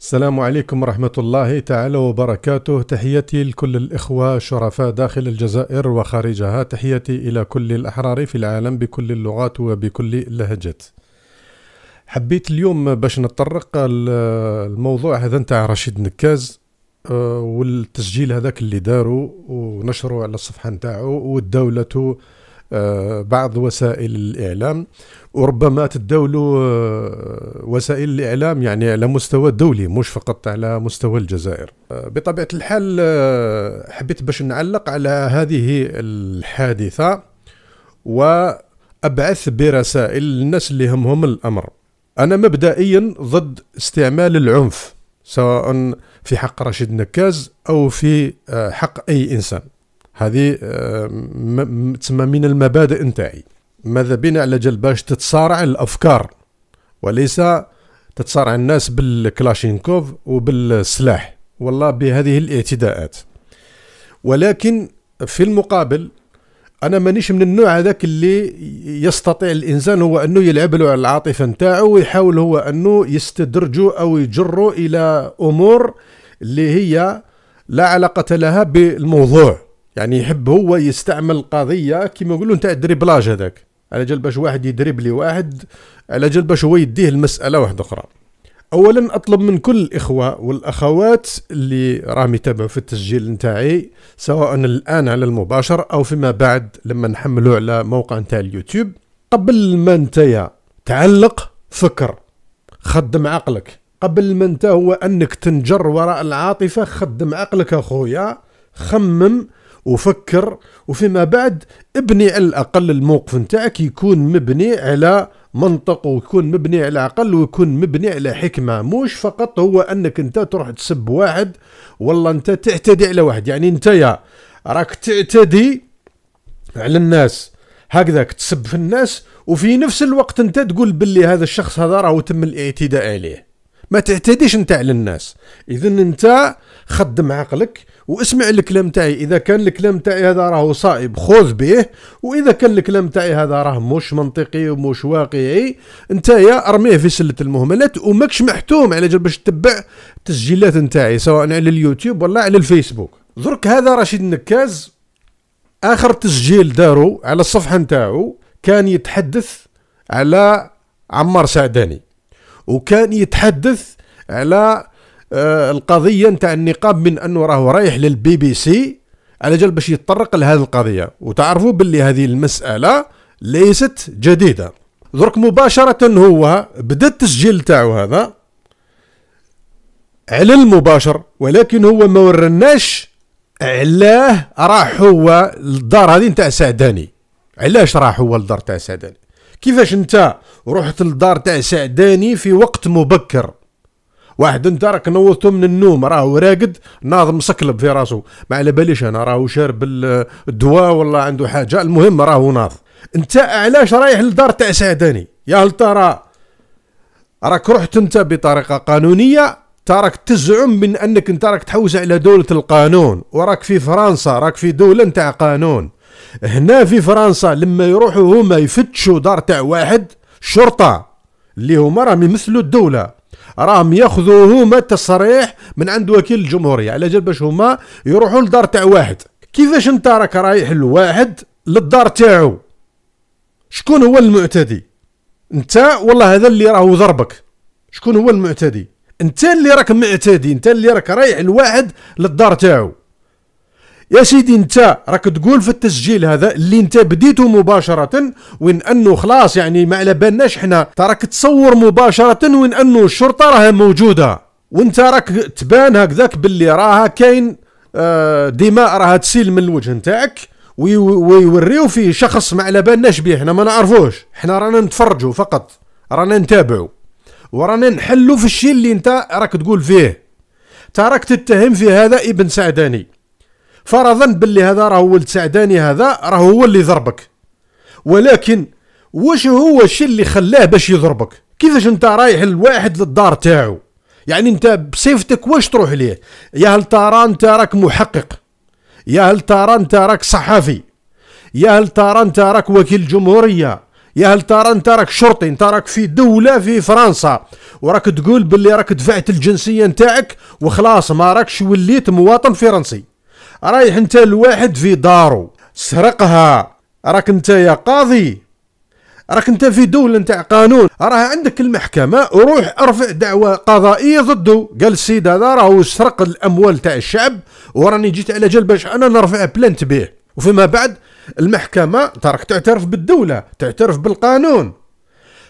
السلام عليكم ورحمة الله تعالى وبركاته تحياتي لكل الإخوة شرفاء داخل الجزائر وخارجها تحياتي إلى كل الأحرار في العالم بكل اللغات وبكل اللهجات حبيت اليوم باش نتطرق الموضوع هذا نتاع رشيد نكاز آه، والتسجيل هذاك اللي دارو ونشروا على الصفحة نتاعو ودولته آه، بعض وسائل الإعلام وربما تداولوا آه، وسائل الإعلام يعني على مستوى دولي مش فقط على مستوى الجزائر آه، بطبيعة الحال حبيت باش نعلق على هذه الحادثة وأبعث برسائل للناس اللي همهم الأمر أنا مبدئيا ضد استعمال العنف سواء في حق رشيد نكاز أو في حق أي إنسان هذه آه، تسمى من المبادئ نتاعي ماذا بنا على جال باش تتصارع الافكار وليس تتصارع الناس بالكلاشينكوف وبالسلاح والله بهذه الاعتداءات ولكن في المقابل انا مانيش من النوع هذاك اللي يستطيع الانسان هو انه يلعب له على العاطفه نتاعو ويحاول هو انه يستدرجه او يجره الى امور اللي هي لا علاقه لها بالموضوع يعني يحب هو يستعمل قضيه كيما نقولوا نتاع الدريبلاج هذاك على جال باش واحد يدرب لي واحد على جال باش هو يديه المساله واحده اخرى اولا اطلب من كل الاخوه والاخوات اللي راهم يتابعوا في التسجيل نتاعي سواء الان على المباشر او فيما بعد لما نحملوه على موقع نتاع اليوتيوب قبل ما انت تعلق فكر خدم عقلك قبل ما انت هو انك تنجر وراء العاطفه خدم عقلك اخويا خمم وفكر وفيما بعد ابني على الاقل الموقف نتاعك يكون مبني على منطق ويكون مبني على عقل ويكون مبني على حكمه مش فقط هو انك انت تروح تسب واحد والله انت تعتدي على واحد يعني انت يا راك تعتدي على الناس هكذاك تسب في الناس وفي نفس الوقت انت تقول باللي هذا الشخص هذا راهو تم الاعتداء عليه ما تعتديش انت على الناس اذا انت خدم عقلك واسمع الكلام تاعي اذا كان الكلام تاعي هذا راه صائب خذ به واذا كان الكلام تاعي هذا راه مش منطقي ومش واقعي نتايا ارميه في سله المهملات وماكش محتوم على جال باش تتبع التسجيلات نتاعي سواء على اليوتيوب ولا على الفيسبوك درك هذا رشيد نكاز اخر تسجيل دارو على الصفحه نتاعو كان يتحدث على عمار سعداني وكان يتحدث على آه، القضيه نتاع النقاب من انه راهو رايح للبي بي سي على جال باش يتطرق لهذه القضيه وتعرفوا باللي هذه المساله ليست جديده درك مباشره هو بدا التسجيل تاعو هذا على المباشر ولكن هو ما ورناش علاه راح هو للدار هذه نتاع سعداني علاش راح هو للدار تاع سعداني كيفاش انت رحت للدار تاع سعداني في وقت مبكر واحد انت راك نوضته من النوم راهو راقد ناظم مسكلب في راسه ما على باليش انا راهو شارب الدواء ولا عنده حاجه المهم راهو ناض انت علاش رايح للدار تاع سعداني يا هل ترى راك رحت انت بطريقه قانونيه تراك تزعم من انك انت راك تحوس على دوله القانون وراك في فرنسا راك في دوله نتاع قانون هنا في فرنسا لما يروحوا هما يفتشوا دار تاع واحد شرطة اللي هما راهم يمثلوا الدوله راهم ياخذوا هما التصريح من عند وكيل الجمهوريه على جال باش هما يروحوا لدار تاع واحد كيفاش انت راك رايح لواحد للدار تاعو شكون هو المعتدي انت والله هذا اللي راه ضربك شكون هو المعتدي انت اللي راك معتدي انت اللي راك رايح لواحد للدار تاعو يا سيدي انت راك تقول في التسجيل هذا اللي انت بديته مباشره وين انه خلاص يعني ما على بالناش حنا تراك تصور مباشره وين انه الشرطه راها موجوده وانت راك تبان هكذاك باللي راها كاين آه، دماء راها تسيل من الوجه نتاعك ويوريو في شخص ما على بالناش بيه حنا ما نعرفوش حنا رانا نتفرجوا فقط رانا نتابعوا ورانا نحلوا في الشيء اللي انت راك تقول فيه تراك تتهم في هذا ابن سعداني فرضا باللي هذا راه ولد سعداني هذا راه هو اللي ضربك ولكن واش هو الشيء اللي خلاه باش يضربك كيفاش انت رايح لواحد للدار تاعو يعني انت بصفتك واش تروح ليه يا هل ترى انت راك محقق يا هل ترى انت راك صحفي يا هل ترى انت راك وكيل جمهوريه يا هل ترى انت راك شرطي انت راك في دوله في فرنسا وراك تقول باللي راك دفعت الجنسيه نتاعك وخلاص ما راكش وليت مواطن فرنسي رايح انت الواحد في دارو سرقها راك انت يا قاضي راك انت في دولة نتاع قانون راه عندك المحكمة روح ارفع دعوة قضائية ضده قال السيد هذا راهو سرق الاموال تاع الشعب وراني جيت على جال باش انا نرفع بلانت به وفيما بعد المحكمة تراك تعترف بالدولة تعترف بالقانون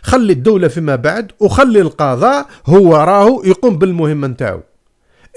خلي الدولة فيما بعد وخلي القضاء هو راهو يقوم بالمهمة نتاعو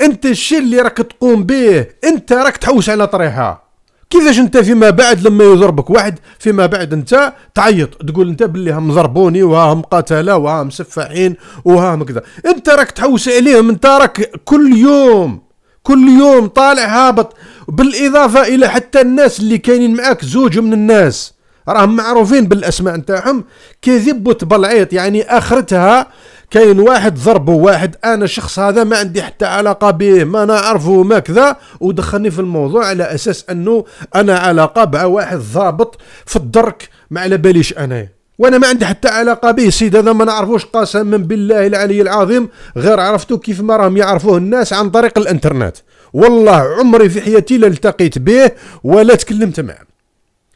انت الشيء اللي راك تقوم به انت راك تحوس على طريحه كيفاش انت فيما بعد لما يضربك واحد فيما بعد انت تعيط تقول انت باللي هم ضربوني وهم قتله وهم سفاحين وهم كذا انت راك تحوس عليهم انت راك كل يوم كل يوم طالع هابط بالاضافه الى حتى الناس اللي كاينين معاك زوج من الناس راهم معروفين بالاسماء نتاعهم كذب وتبلعيط يعني اخرتها كاين واحد ضربه واحد انا الشخص هذا ما عندي حتى علاقه به ما نعرفه ما كذا ودخلني في الموضوع على اساس انه انا علاقه مع واحد ضابط في الدرك ما على باليش انا وانا ما عندي حتى علاقه به السيد هذا ما نعرفوش قسما بالله العلي العظيم غير عرفته كيف ما راهم يعرفوه الناس عن طريق الانترنت والله عمري في حياتي لا التقيت به ولا تكلمت معه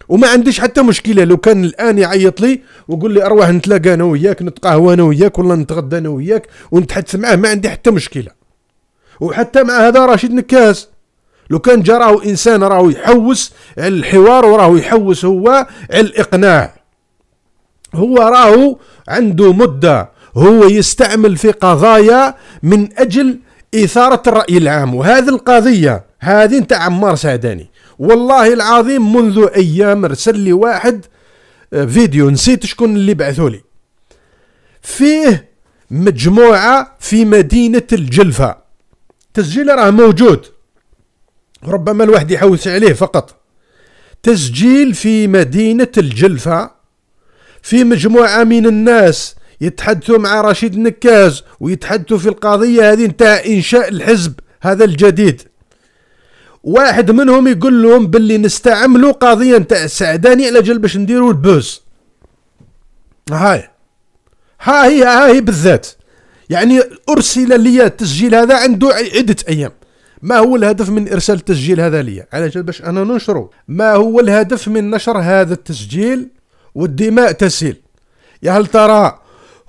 وما عنديش حتى مشكله لو كان الان يعيط لي ويقول لي ارواح نتلاقى انا وياك نتقهوى انا وياك ولا نتغدى انا وياك ونتحدث معاه ما عندي حتى مشكله وحتى مع هذا رشيد نكاس لو كان جا راهو انسان راهو يحوس على الحوار وراهو يحوس هو على الاقناع هو راهو عنده مده هو يستعمل في قضايا من اجل اثاره الراي العام وهذه القضيه هذه نتاع عمار سعداني والله العظيم منذ ايام ارسل لي واحد آه، فيديو نسيت شكون اللي بعثوا لي فيه مجموعه في مدينه الجلفه تسجيل راه موجود ربما الواحد يحوس عليه فقط تسجيل في مدينه الجلفه في مجموعه من الناس يتحدثوا مع رشيد نكاز ويتحدثوا في القضيه هذه نتاع انشاء الحزب هذا الجديد واحد منهم يقول لهم باللي نستعملوا قضيه نتاع السعداني على جال باش نديروا البوز هاي ها هي ها هي بالذات يعني ارسل لي التسجيل هذا عنده عده ايام ما هو الهدف من ارسال التسجيل هذا لي على جال باش انا ننشره ما هو الهدف من نشر هذا التسجيل والدماء تسيل يا هل ترى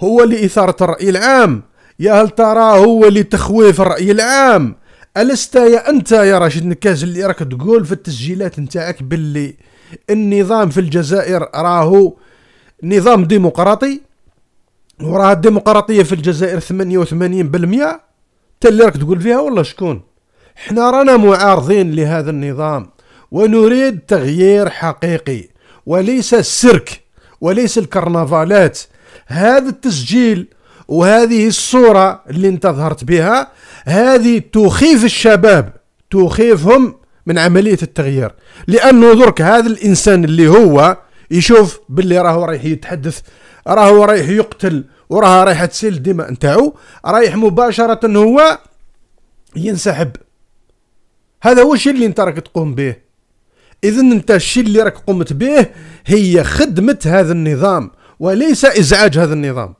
هو لإثارة الرأي العام يا هل ترى هو لتخويف الرأي العام ألست يا أنت يا رشيد نكاز اللي راك تقول في التسجيلات نتاعك باللي النظام في الجزائر راهو نظام ديمقراطي وراه الديمقراطية في الجزائر 88% أنت اللي راك تقول فيها والله شكون حنا رانا معارضين لهذا النظام ونريد تغيير حقيقي وليس السيرك وليس الكرنفالات هذا التسجيل وهذه الصورة اللي انت ظهرت بها هذه تخيف الشباب تخيفهم من عملية التغيير لأنه درك هذا الإنسان اللي هو يشوف باللي راهو رايح يتحدث راهو رايح يقتل وراه رايح تسيل الدماء نتاعو رايح مباشرة هو ينسحب هذا هو الشيء اللي انت راك تقوم به اذا انت الشيء اللي راك قمت به هي خدمة هذا النظام وليس ازعاج هذا النظام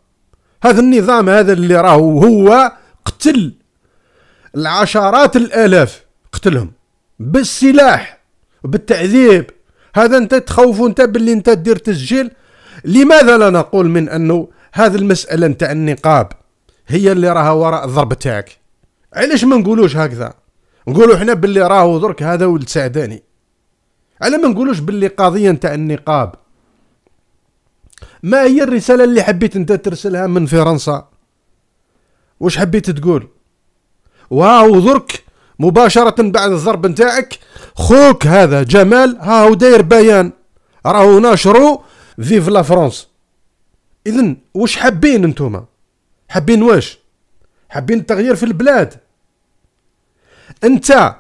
هذا النظام هذا اللي راهو هو قتل العشرات الالاف قتلهم بالسلاح بالتعذيب هذا انت تخوف انت باللي انت دير تسجيل لماذا لا نقول من انه هذه المساله نتاع النقاب هي اللي راها وراء الضرب تاعك علاش ما نقولوش هكذا نقولوا احنا باللي راهو درك هذا ولد سعداني على ما نقولوش باللي قضيه نتاع النقاب ما هي الرسالة اللي حبيت انت ترسلها من فرنسا واش حبيت تقول واو درك مباشرة بعد الضرب نتاعك خوك هذا جمال هاو داير بيان راهو ناشرو فيف لا فرونس اذا واش حابين أنتوما؟ حابين واش حابين التغيير في البلاد انت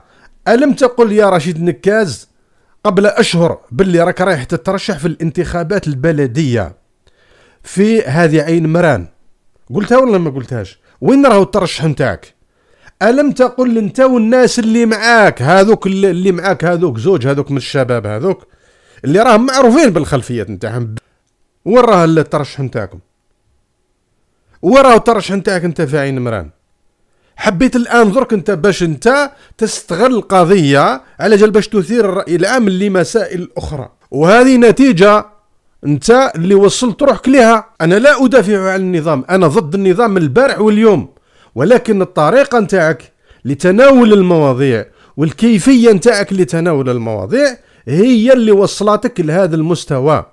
الم تقل يا رشيد نكاز قبل أشهر باللي راك رايح تترشح في الانتخابات البلدية في هذه عين مران قلتها ولا ما قلتهاش وين راهو الترشح نتاعك ألم تقل أنت والناس اللي معاك هذوك اللي معاك هذوك زوج هذوك من الشباب هذوك اللي راهم معروفين بالخلفيات نتاعهم وين راه الترشح نتاعكم وين راهو الترشح نتاعك انت في عين مران حبيت الان درك انت باش انت تستغل القضيه على جال باش تثير الراي العام لمسائل اخرى وهذه نتيجه انت اللي وصلت روحك لها انا لا ادافع عن النظام انا ضد النظام البارح واليوم ولكن الطريقه نتاعك لتناول المواضيع والكيفيه نتاعك لتناول المواضيع هي اللي وصلتك لهذا المستوى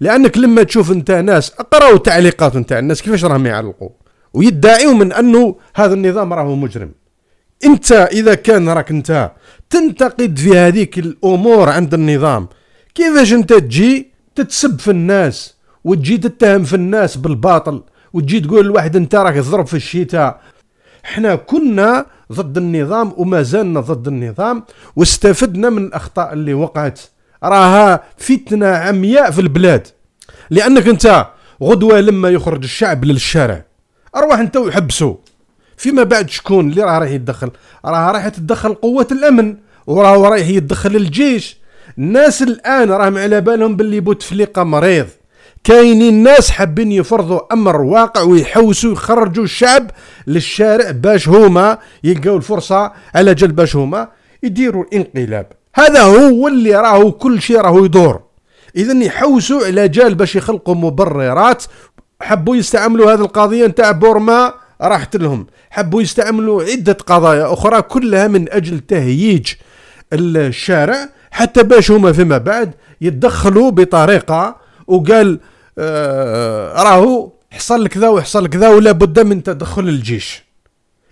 لانك لما تشوف انت ناس اقراوا التعليقات نتاع الناس كيفاش راهم يعلقوا ويدعيو من انه هذا النظام راه مجرم انت اذا كان راك انت تنتقد في هذيك الامور عند النظام كيفاش انت تجي تتسب في الناس وتجي تتهم في الناس بالباطل وتجي تقول لواحد انت راك تضرب في الشتاء احنا كنا ضد النظام وما زلنا ضد النظام واستفدنا من الاخطاء اللي وقعت راها فتنه عمياء في البلاد لانك انت غدوه لما يخرج الشعب للشارع ارواح انت وحبسوا فيما بعد شكون اللي راه رايح يتدخل راه رايح يتدخل قوه الامن وراه رايح يتدخل الجيش الناس الان راهم على بالهم باللي بوتفليقه مريض كاينين ناس حابين يفرضوا امر واقع ويحوسوا يخرجوا الشعب للشارع باش هما يلقاو الفرصه على جل باش هما يديروا الانقلاب هذا هو اللي راهو كل شيء راهو يدور اذا يحوسوا على جال باش يخلقوا مبررات حبوا يستعملوا هذه القضيه نتاع بورما راحت لهم حبوا يستعملوا عده قضايا اخرى كلها من اجل تهييج الشارع حتى باش هما فيما بعد يتدخلوا بطريقه وقال آه راهو حصل كذا وحصل كذا ولا بد من تدخل الجيش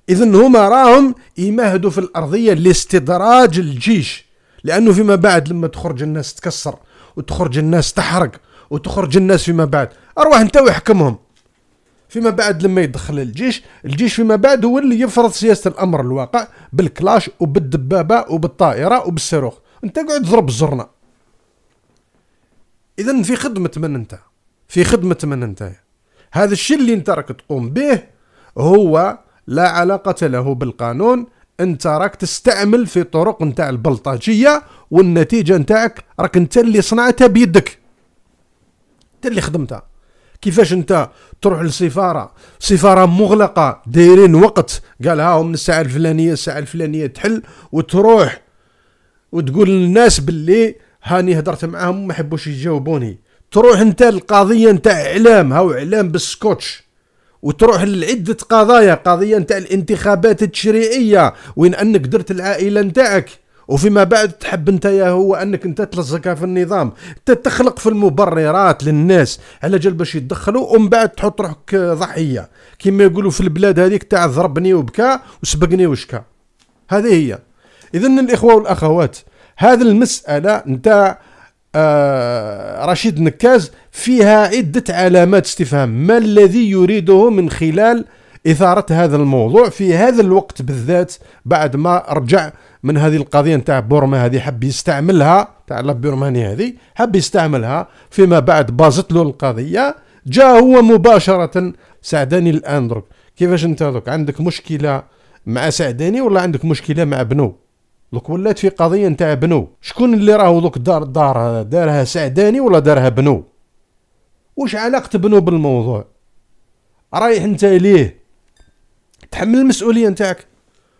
اذا هما راهم يمهدوا في الارضيه لاستدراج الجيش لانه فيما بعد لما تخرج الناس تكسر وتخرج الناس تحرق وتخرج الناس فيما بعد أرواح أنت ويحكمهم فيما بعد لما يدخل الجيش الجيش فيما بعد هو اللي يفرض سياسة الأمر الواقع بالكلاش وبالدبابة وبالطائرة وبالصاروخ أنت قاعد تضرب الزرنا إذا في خدمة من أنت في خدمة من أنت هذا الشيء اللي أنت راك تقوم به هو لا علاقة له بالقانون انت راك تستعمل في طرق نتاع البلطجيه والنتيجه نتاعك راك انت اللي صنعتها بيدك انت اللي خدمتها كيفاش انت تروح للسفاره سفاره مغلقه دايرين وقت قال هم من الساعه الفلانيه الساعه الفلانيه تحل وتروح وتقول للناس باللي هاني هدرت معاهم ما حبوش يجاوبوني تروح انت القضيه نتاع اعلام هاو اعلام بالسكوتش وتروح لعدة قضايا قضية نتاع الانتخابات التشريعية وين أنك درت العائلة نتاعك وفيما بعد تحب انت يا هو انك انت تلزقها في النظام تخلق في المبررات للناس على جال باش يتدخلوا ومن بعد تحط روحك ضحيه كما يقولوا في البلاد هذيك تاع ضربني وبكى وسبقني وشكى هذه هي اذا الاخوه والاخوات هذه المساله نتاع آه رشيد نكاز فيها عده علامات استفهام ما الذي يريده من خلال إثارة هذا الموضوع في هذا الوقت بالذات بعد ما رجع من هذه القضية نتاع بورما هذه حب يستعملها تاع البرماني هذه حب يستعملها فيما بعد بازت له القضية جاء هو مباشرة سعداني الآن درك كيفاش أنت درك عندك مشكلة مع سعداني ولا عندك مشكلة مع بنو دوك ولات في قضيه نتاع بنو شكون اللي راهو دوك دار دار دارها سعداني ولا دارها بنو واش علاقه بنو بالموضوع رايح انت ليه تحمل المسؤوليه نتاعك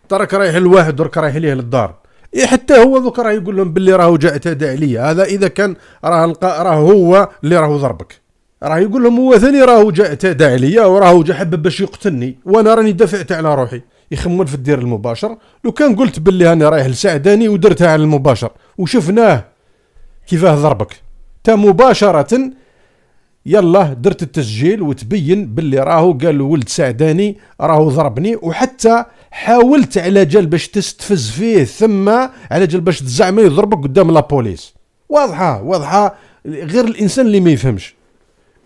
تراك رايح لواحد درك رايح ليه للدار إيه حتى هو دوك راه يقول لهم باللي راهو جاء اعتدى عليا هذا اذا كان راه راه هو اللي راهو ضربك راه يقول لهم هو ثاني راهو جاء اعتدى عليا وراهو جا حب باش يقتلني وانا راني دافعت على روحي يخمن في الدير المباشر لو كان قلت باللي انا رايح لسعداني ودرتها على المباشر وشفناه كيفاه ضربك تا مباشره يلا درت التسجيل وتبين باللي راهو قال ولد سعداني راهو ضربني وحتى حاولت على جال باش تستفز فيه ثم على جال باش زعما يضربك قدام لابوليس واضحه واضحه غير الانسان اللي ما يفهمش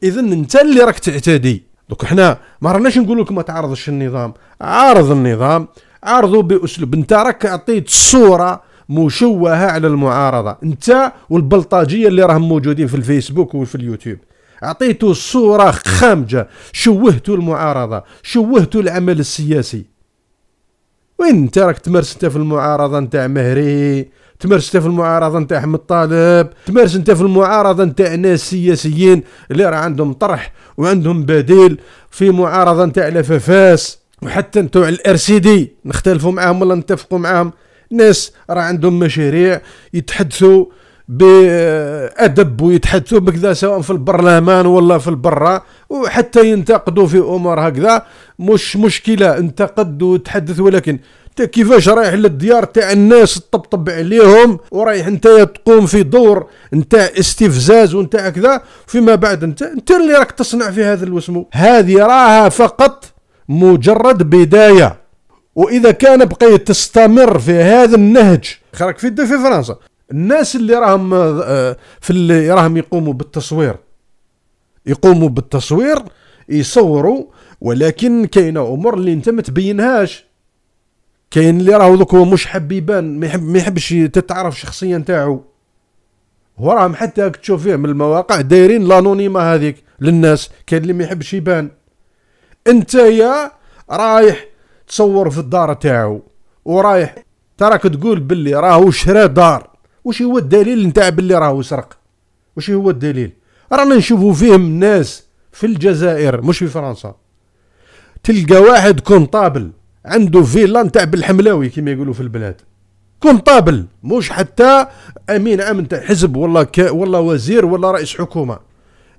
اذا انت اللي راك تعتدي دوك حنا ما راناش نقول لك ما تعرضش النظام عارض النظام عارضه باسلوب انت راك عطيت صوره مشوهه على المعارضه انت والبلطجيه اللي راهم موجودين في الفيسبوك وفي اليوتيوب عطيته صورة خامجة شوهته المعارضة شوهته العمل السياسي وين انت راك تمارس انت في المعارضة نتاع مهري تمارس انت في المعارضة نتاع أحمد طالب تمارس انت في المعارضة نتاع ناس سياسيين اللي راه عندهم طرح وعندهم بديل في معارضة نتاع لفافاس وحتى نتوع الار سي دي نختلفوا معاهم ولا نتفقوا معاهم ناس راه عندهم مشاريع يتحدثوا بأدب ويتحدثوا بكذا سواء في البرلمان ولا في البرا وحتى ينتقدوا في أمور هكذا مش مشكلة انتقد وتحدث ولكن انت كيفاش رايح للديار تاع الناس تطبطب عليهم ورايح انت تقوم في دور نتاع استفزاز ونتاع كذا فيما بعد انت انت اللي راك تصنع في هذا الوسمو هذه راها فقط مجرد بدايه واذا كان بقيت تستمر في هذا النهج خرك في في فرنسا الناس اللي راهم آه، في اللي راهم يقوموا بالتصوير يقوموا بالتصوير يصوروا ولكن كاينه امور اللي انت ما تبينهاش كاين اللي راهو دوك هو مش حاب يبان ما يحب ما يحبش تتعرف الشخصيه نتاعو هو راهم حتى تشوف فيه من المواقع دايرين لانونيما هذيك للناس كاين اللي ما يحبش يبان انت يا رايح تصور في الدار تاعو ورايح تراك تقول باللي راهو شرا دار واش هو الدليل نتاع باللي راهو سرق واش هو الدليل رانا نشوفوا فيهم الناس في الجزائر مش في فرنسا تلقى واحد كونطابل عنده فيلا نتاع بالحملاوي كما يقولوا في البلاد كونطابل مش حتى امين عام نتاع حزب ولا ك... ولا وزير ولا رئيس حكومه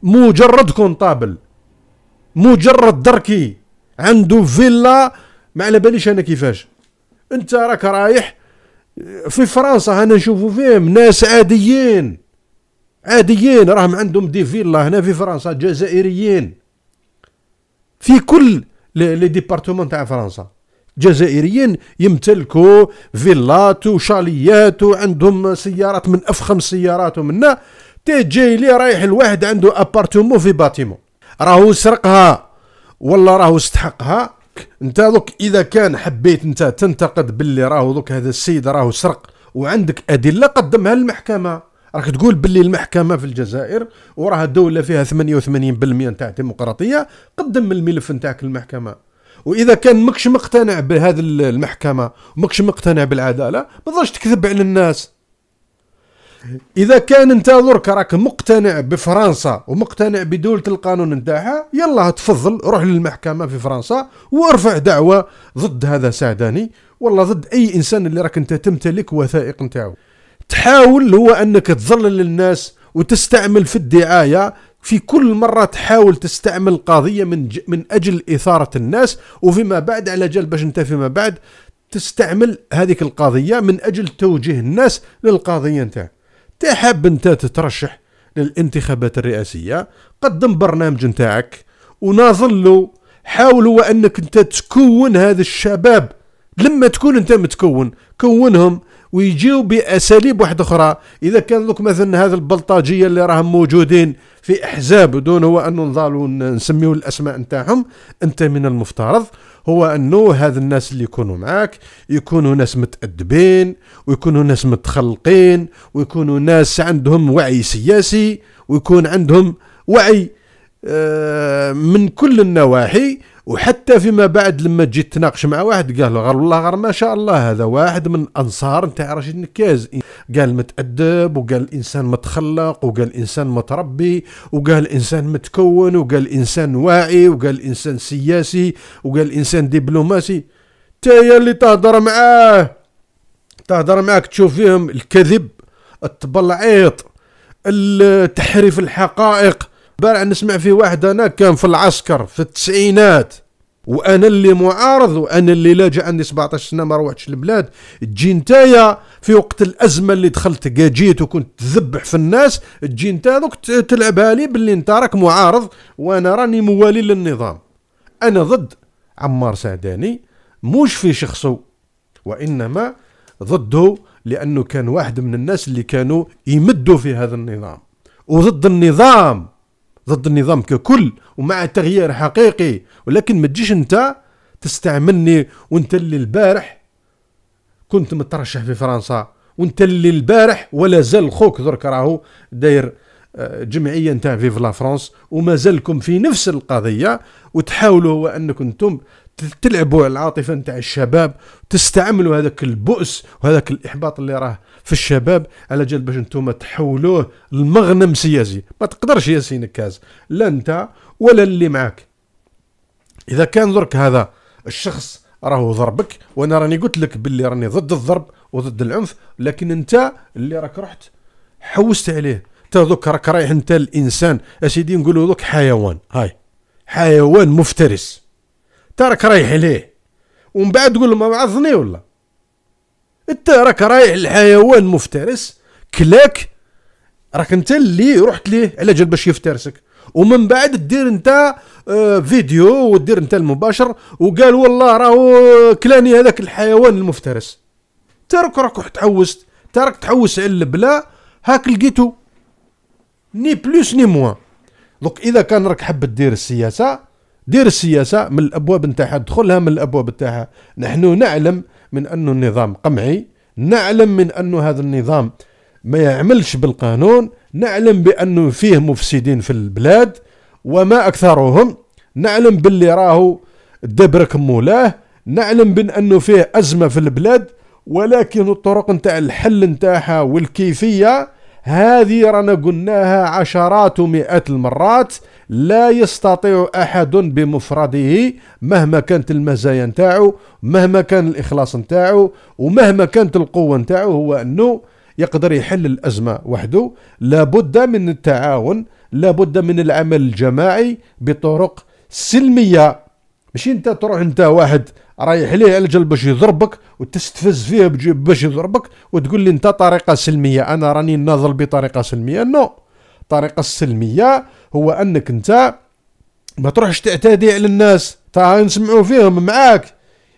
مجرد كونطابل مجرد دركي عنده فيلا ما على باليش انا كيفاش انت راك رايح في فرنسا انا نشوفو فيهم ناس عاديين عاديين راهم عندهم دي فيلا هنا في فرنسا جزائريين في كل لي ديبارتمون تاع فرنسا جزائريين يمتلكوا فيلات وشاليات وعندهم سيارات من افخم سيارات ومنا تي جاي لي رايح الواحد عنده ابارتمون في باتيمون راهو سرقها ولا راهو استحقها انت دوك اذا كان حبيت انت تنتقد باللي راهو دوك هذا السيد راهو سرق وعندك ادله قدمها للمحكمه راك تقول باللي المحكمه في الجزائر وراها دوله فيها 88% نتاع الديمقراطيه قدم الملف نتاعك للمحكمه واذا كان ماكش مقتنع بهذه المحكمه ماكش مقتنع بالعداله ما تكذب على الناس اذا كان انت درك راك مقتنع بفرنسا ومقتنع بدوله القانون نتاعها يلا تفضل روح للمحكمه في فرنسا وارفع دعوه ضد هذا سعداني ولا ضد اي انسان اللي راك انت تمتلك وثائق نتاعو تحاول هو انك تظلل الناس وتستعمل في الدعايه في كل مرة تحاول تستعمل قضية من من أجل إثارة الناس وفيما بعد على جال باش أنت فيما بعد تستعمل هذيك القضية من أجل توجيه الناس للقضية نتاعك حاب انت تترشح للانتخابات الرئاسيه قدم برنامج نتاعك وناظلو له حاول هو انك انت تكون هذا الشباب لما تكون انت متكون كونهم ويجيو باساليب واحده اخرى اذا كان لك مثلا هذا البلطجيه اللي راهم موجودين في احزاب دون هو انه نضالوا نسميو الاسماء نتاعهم انت من المفترض هو انه هذا الناس اللي يكونوا معاك يكونوا ناس متادبين ويكونوا ناس متخلقين ويكونوا ناس عندهم وعي سياسي ويكون عندهم وعي آه، من كل النواحي وحتى فيما بعد لما جيت تناقش مع واحد قال له غير والله غير ما شاء الله هذا واحد من انصار نتاع رشيد نكاز قال متادب وقال انسان متخلق وقال انسان متربي وقال انسان متكون وقال انسان واعي وقال انسان سياسي وقال انسان دبلوماسي تايا اللي تهضر معاه تهضر معاك تشوف فيهم الكذب التبلعيط تحريف الحقائق بارع نسمع في واحد انا كان في العسكر في التسعينات وانا اللي معارض وانا اللي لا عندي 17 سنه ما روحتش البلاد تجي نتايا في وقت الازمه اللي دخلت جيت وكنت تذبح في الناس تجي نتا دوك تلعبها لي باللي انت راك معارض وانا راني موالي للنظام انا ضد عمار سعداني موش في شخصه وانما ضده لانه كان واحد من الناس اللي كانوا يمدوا في هذا النظام وضد النظام ضد النظام ككل ومع تغيير حقيقي ولكن ما تجيش انت تستعملني وانت اللي البارح كنت مترشح في فرنسا وانت اللي البارح ولا زال خوك درك راهو داير آه، جمعيه نتاع فيف لا فرانس ومازالكم في نفس القضيه وتحاولوا انكم انتم تلعبوا على العاطفه نتاع الشباب تستعملوا هذاك البؤس وهذاك الاحباط اللي راه في الشباب على جال باش نتوما تحولوه لمغنم سياسي ما تقدرش ياسين كاز لا انت ولا اللي معاك اذا كان درك هذا الشخص راه ضربك وانا راني قلت لك باللي راني ضد الضرب وضد العنف لكن انت اللي راك رحت حوست عليه انت دوك راك رايح انت الانسان اسيدي نقولوا دوك حيوان هاي حيوان مفترس انت راك رايح ليه ومن بعد تقول له ما ولا انت راك رايح لحيوان مفترس كلاك راك انت اللي رحت ليه على جال باش يفترسك ومن بعد دير انت آه، فيديو ودير انت المباشر وقال والله راهو كلاني هذاك الحيوان المفترس ترك راك رحت تعوست ترك تحوس على البلا هاك لقيتو ني بلوس ني موان دوك اذا كان راك حاب دير السياسه دير السياسه من الابواب نتاعها ادخلها من الابواب نتاعها نحن نعلم من انه النظام قمعي نعلم من انه هذا النظام ما يعملش بالقانون نعلم بانه فيه مفسدين في البلاد وما اكثرهم نعلم باللي راهو دبرك مولاه نعلم بانه فيه ازمه في البلاد ولكن الطرق نتاع الحل نتاعها والكيفيه هذه رانا قلناها عشرات ومئات المرات لا يستطيع احد بمفرده مهما كانت المزايا نتاعو مهما كان الاخلاص نتاعو ومهما كانت القوه نتاعو هو انه يقدر يحل الازمه وحده لابد من التعاون لابد من العمل الجماعي بطرق سلميه ماشي انت تروح انت واحد رايح ليه الاجل باش يضربك وتستفز فيه باش يضربك وتقول لي انت طريقه سلميه انا راني ناضل بطريقه سلميه نو no. الطريقه السلميه هو انك انت ما تروحش تعتدي على الناس تا نسمعوا فيهم معاك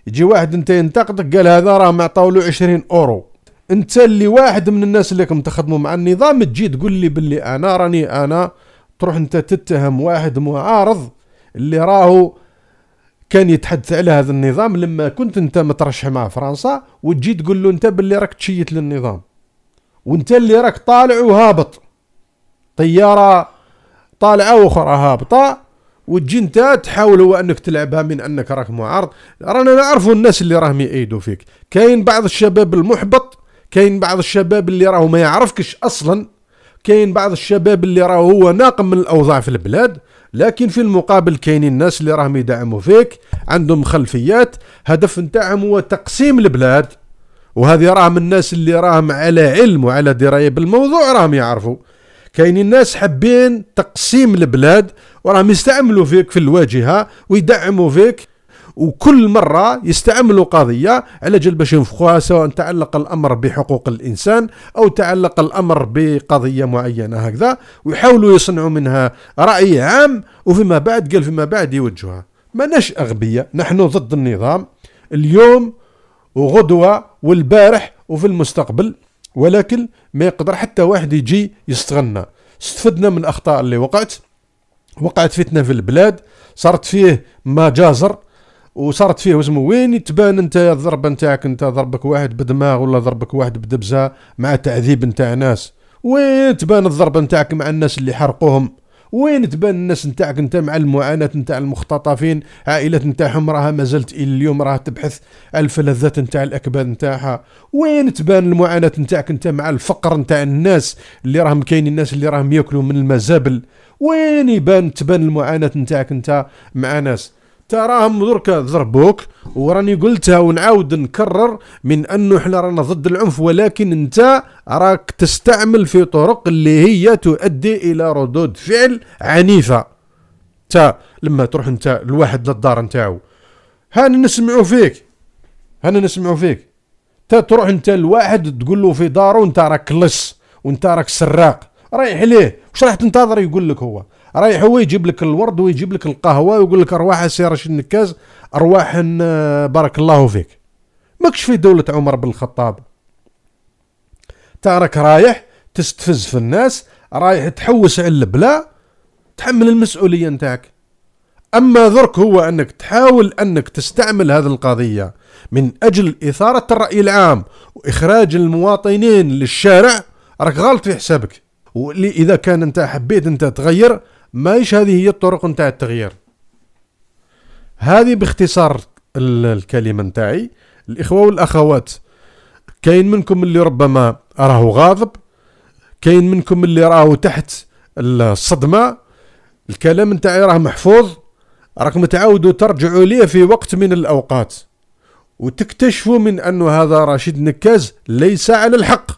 يجي واحد انت ينتقدك قال هذا راه معطاو له 20 اورو انت اللي واحد من الناس اللي راكم تخدموا مع النظام تجي تقول لي باللي انا راني انا تروح انت تتهم واحد معارض اللي راهو كان يتحدث على هذا النظام لما كنت انت مترشح مع فرنسا وتجي تقول له انت باللي راك تشيت للنظام وانت اللي راك طالع وهابط طياره طالعه واخرى هابطه وتجي انت تحاول هو انك تلعبها من انك راك معارض رانا نعرفوا الناس اللي راهم يأيدوا فيك كاين بعض الشباب المحبط كاين بعض الشباب اللي راهو ما يعرفكش اصلا كاين بعض الشباب اللي راهو هو ناقم من الاوضاع في البلاد لكن في المقابل كاينين الناس اللي راهم يدعموا فيك عندهم خلفيات هدف نتاعهم هو تقسيم البلاد وهذه راهم الناس اللي راهم على علم وعلى درايه بالموضوع راهم يعرفوا كاينين ناس حابين تقسيم البلاد وراهم يستعملوا فيك في الواجهه ويدعموا فيك وكل مرة يستعملوا قضية على جل باش ينفخوها سواء تعلق الأمر بحقوق الإنسان أو تعلق الأمر بقضية معينة هكذا ويحاولوا يصنعوا منها رأي عام وفيما بعد قال فيما بعد يوجهها ماناش أغبية نحن ضد النظام اليوم وغدوة والبارح وفي المستقبل ولكن ما يقدر حتى واحد يجي يستغنى استفدنا من الاخطاء اللي وقعت وقعت فتنه في البلاد صارت فيه ما جازر وصارت فيه واسمه وين تبان انت الضربه نتاعك انت ضربك واحد بدماغ ولا ضربك واحد بدبزه مع تعذيب نتاع ناس وين تبان الضربه نتاعك مع الناس اللي حرقوهم وين تبان الناس نتاعك انت مع المعاناه نتاع المختطفين عائله نتاعهم راها مازالت الى اليوم راه تبحث على الفلذات نتاع الاكباد نتاعها وين تبان المعاناه نتاعك انت مع الفقر نتاع الناس اللي راهم كاينين الناس اللي راهم ياكلوا من المزابل وين يبان تبان المعاناه نتاعك انت مع ناس تراهم درك ضربوك وراني قلتها ونعاود نكرر من انه حنا رانا ضد العنف ولكن انت راك تستعمل في طرق اللي هي تؤدي الى ردود فعل عنيفه تا لما تروح انت لواحد للدار نتاعو هانا نسمعو فيك هانا نسمعو فيك تا تروح انت لواحد تقول له في دارو انت راك لص وانت راك سراق رايح ليه واش راح تنتظر يقول لك هو رايح هو يجيب لك الورد ويجيب لك القهوه ويقول لك ارواح السيرش النكاز ارواح بارك الله فيك ماكش في دوله عمر بن الخطاب تارك رايح تستفز في الناس رايح تحوس على البلا تحمل المسؤوليه نتاعك اما ذرك هو انك تحاول انك تستعمل هذه القضيه من اجل اثاره الراي العام واخراج المواطنين للشارع راك غلط في حسابك واللي اذا كان انت حبيت انت تغير ماهيش هذه هي الطرق نتاع التغيير هذه باختصار الكلمه نتاعي الاخوه والاخوات كاين منكم اللي ربما راهو غاضب كاين منكم اللي راهو تحت الصدمه الكلام نتاعي راه محفوظ راكم تعاودوا ترجعوا ليه في وقت من الاوقات وتكتشفوا من أن هذا رشيد نكاز ليس على الحق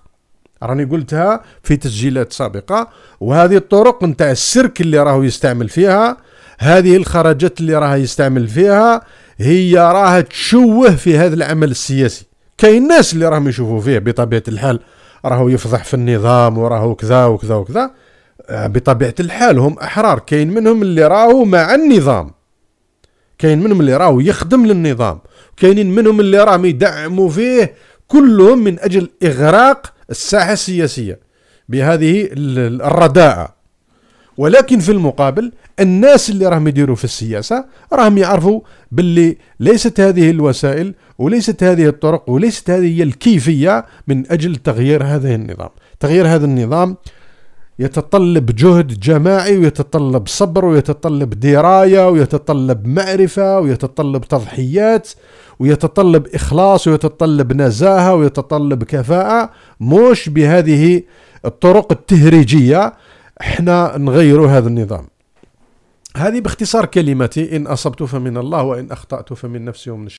راني قلتها في تسجيلات سابقة وهذه الطرق نتاع السيرك اللي راهو يستعمل فيها هذه الخرجات اللي راه يستعمل فيها هي راها تشوه في هذا العمل السياسي كاين ناس اللي راهم يشوفوا فيه بطبيعة الحال راهو يفضح في النظام وراهو كذا وكذا وكذا آه، بطبيعة الحال هم أحرار كاين منهم اللي راهو مع النظام كاين منهم اللي راهو يخدم للنظام كاينين منهم اللي راهم يدعموا فيه كلهم من أجل إغراق الساحة السياسية بهذه الرداءة ولكن في المقابل الناس اللي راهم يديروا في السياسة راهم يعرفوا باللي ليست هذه الوسائل وليست هذه الطرق وليست هذه هي الكيفية من أجل تغيير هذا النظام تغيير هذا النظام يتطلب جهد جماعي ويتطلب صبر ويتطلب دراية ويتطلب معرفة ويتطلب تضحيات ويتطلب إخلاص ويتطلب نزاهة ويتطلب كفاءة موش بهذه الطرق التهريجية احنا نغيروا هذا النظام هذه باختصار كلمتي إن أصبت فمن الله وإن أخطأت فمن نفسي ومن